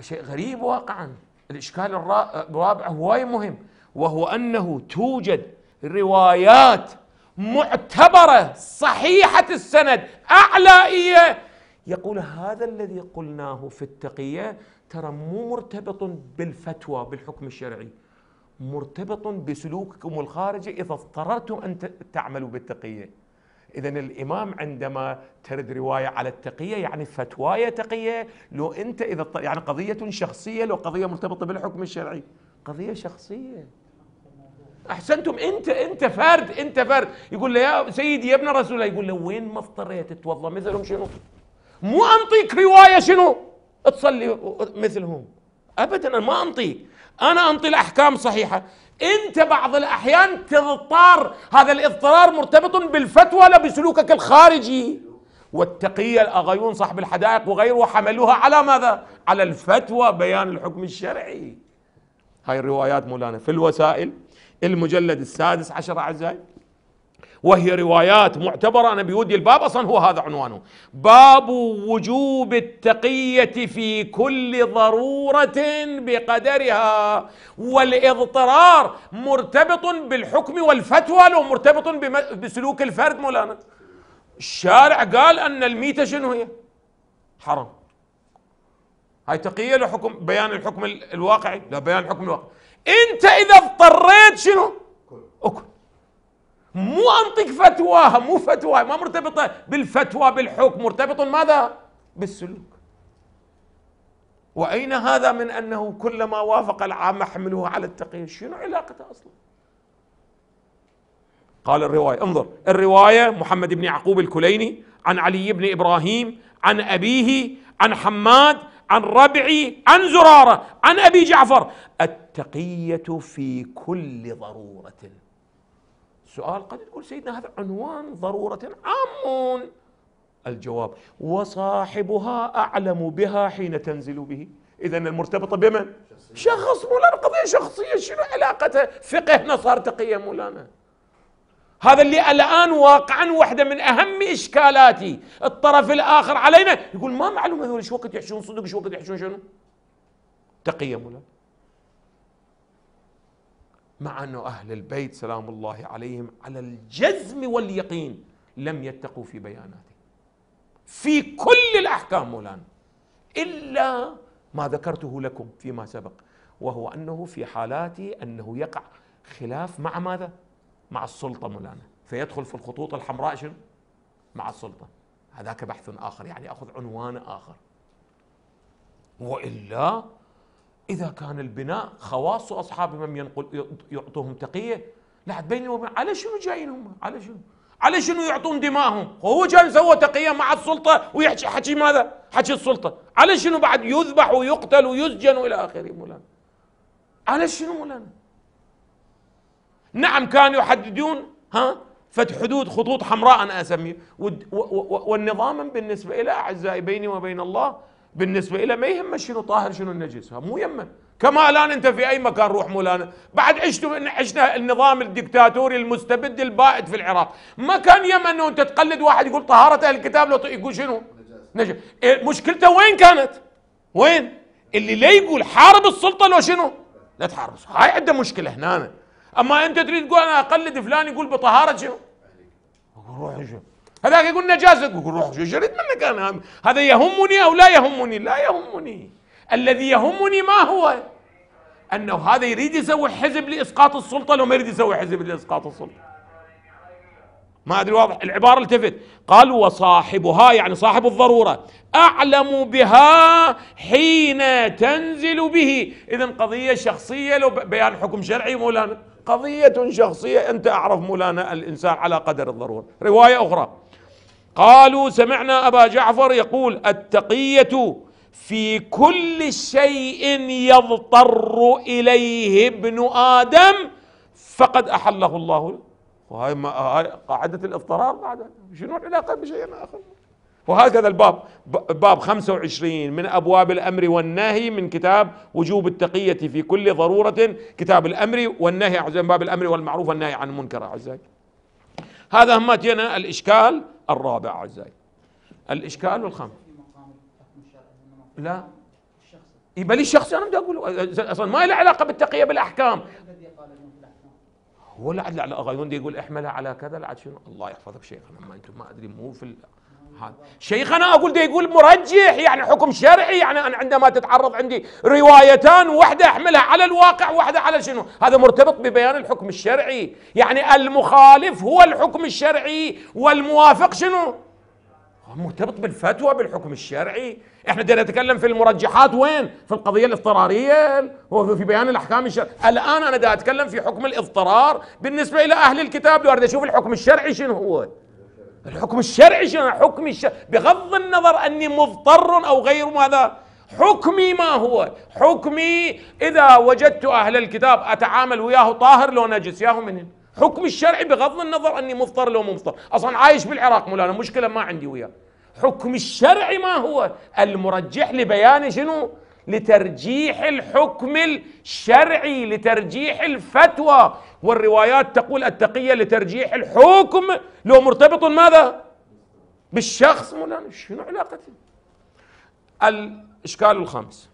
شيء غريب واقعا الإشكال الرابع هواي مهم وهو أنه توجد روايات معتبرة صحيحة السند أعلائية يقول هذا الذي قلناه في التقية ترى مو مرتبط بالفتوى بالحكم الشرعي مرتبط بسلوككم الخارجي إذا اضطررتم أن تعملوا بالتقية إذا الإمام عندما ترد رواية على التقية يعني فتواية تقية لو أنت إذا يعني قضية شخصية لو قضية مرتبطة بالحكم الشرعي قضية شخصية احسنتم انت انت فرد انت فرد يقول له يا سيدي يا ابن رسول الله يقول له وين ما اضطريت تتوضا مثلهم شنو؟ مو انطيك روايه شنو؟ تصلي مثلهم ابدا أنا ما انطيك انا انطي الاحكام صحيحه انت بعض الاحيان تضطر هذا الاضطرار مرتبط بالفتوى لا بسلوكك الخارجي والتقيه الاغيون صاحب الحدائق وغيره حملوها على ماذا على الفتوى بيان الحكم الشرعي هاي الروايات مولانا في الوسائل المجلد السادس عشر اعزائي وهي روايات معتبرة أنا بودي الباب أصلا هو هذا عنوانه باب وجوب التقية في كل ضرورة بقدرها والاضطرار مرتبط بالحكم والفتوى لو مرتبط بسلوك الفرد مولانا الشارع قال أن الميتة شنو هي حرام هاي تقية لحكم بيان الحكم الواقعي لا بيان الحكم الواقعي انت اذا اضطريت شنو اكل مو انطق فتواها مو فتواها ما مرتبطه بالفتوى بالحكم مرتبط ماذا؟ بالسلوك واين هذا من انه كلما وافق العامه حملوه على التقيه شنو علاقته اصلا؟ قال الروايه انظر الروايه محمد بن يعقوب الكليني عن علي بن ابراهيم عن ابيه عن حماد عن ربعي عن زراره عن ابي جعفر التقيه في كل ضروره سؤال قد يقول سيدنا هذا عنوان ضرورة عام الجواب وصاحبها أعلم بها حين تنزل به إذا المرتبطة بمن؟ شخص مولانا قضية شخصية شنو علاقتها فقه نصار صار تقية مولانا هذا اللي الآن واقعا واحدة من أهم إشكالاتي الطرف الآخر علينا يقول ما معلومة هذول شو وقت يحشون صدق شو وقت يحشون شنو؟ تقية مولانا مع أنه أهل البيت سلام الله عليهم على الجزم واليقين لم يتقوا في بياناته في كل الأحكام مولانا إلا ما ذكرته لكم فيما سبق وهو أنه في حالات أنه يقع خلاف مع ماذا؟ مع السلطة مولانا فيدخل في الخطوط الحمراء شنو؟ مع السلطة هذاك بحث آخر يعني أخذ عنوان آخر وإلا إذا كان البناء خواص أصحاب من ينقل يعطوهم تقية لا بيني وبين على شنو جايين هم على شنو على شنو يعطون دماءهم وهو كان سوى تقية مع السلطة ويحكي حكي ماذا حكي السلطة على شنو بعد يذبح ويقتل ويسجن إلى آخره مولانا على شنو مولانا نعم كانوا يحددون ها فتح حدود خطوط حمراء أنا أسميه والنظام بالنسبة إلى أعزائي بيني وبين الله بالنسبه له ما يهمه شنو طاهر شنو النجس مو يمه كما الان انت في اي مكان روح مولانا بعد عشتوا عشنا النظام الدكتاتوري المستبد البائد في العراق ما كان يمه انه انت تقلد واحد يقول طهاره اهل الكتاب لو يقول شنو نجس إيه، مشكلته وين كانت وين اللي لا يقول حارب السلطه لو شنو لا تحارب هاي عنده مشكله هنا أنا. اما انت تريد تقول انا اقلد فلان يقول بطهاره شنو روح شنو هذاك يقول نجاسة يقول روح شو شريت منك أنا هذا يهمني أو لا يهمني لا يهمني الذي يهمني ما هو أنه هذا يريد يسوي حزب لإسقاط السلطة لو ما يريد يسوي حزب لإسقاط السلطة ما أدري واضح العبارة التفت قال وصاحبها يعني صاحب الضرورة أعلم بها حين تنزل به إذا قضية شخصية لو بيان حكم شرعي مولانا قضية شخصية أنت أعرف مولانا الإنسان على قدر الضرورة رواية أخرى قالوا سمعنا أبا جعفر يقول التقية في كل شيء يضطر إليه ابن آدم فقد أحله الله وهاي ما هاي قاعدة الاضطرار بعد شنو العلاقة بشيء آخر وهكذا الباب باب 25 من أبواب الأمر والنهي من كتاب وجوب التقية في كل ضرورة كتاب الأمر والنهي باب الأمر والمعروف والنهي عن المنكر أعزائي هذا هم جينا الإشكال الرابع أعزائي الإشكال والخمس لا يبقى لي شخص أنا بدي أقول أصلا ما له علاقة بالتقية بالأحكام هو لا لا لا يقول احملها على كذا لا شنو الله يحفظك شيخنا ما انتم ما ادري مو في هذا شيخنا اقول ده يقول مرجح يعني حكم شرعي يعني انا عندما تتعرض عندي روايتان واحده احملها على الواقع واحده على شنو هذا مرتبط ببيان الحكم الشرعي يعني المخالف هو الحكم الشرعي والموافق شنو مرتبط بالفتوى بالحكم الشرعي احنا دا نتكلم في المرجحات وين في القضيه الاضطراريه وفي بيان الاحكام الشرعيه الان انا دا اتكلم في حكم الاضطرار بالنسبه الى اهل الكتاب اريد اشوف الحكم الشرعي شنو هو الحكم الشرعي شنو حكمي الشرعي بغض النظر اني مضطر او غير ماذا حكمي ما هو حكمي اذا وجدت اهل الكتاب اتعامل وياه طاهر لو نجس ياهو من حكمي الشرعي بغض النظر اني مضطر لو مضطر اصلا عايش بالعراق مولانا مشكله ما عندي وياه حكم الشرعي ما هو المرجح لبيان شنو لترجيح الحكم الشرعي لترجيح الفتوى والروايات تقول التقية لترجيح الحكم لو مرتبط ماذا بالشخص مولانا شنو علاقته الإشكال الخامس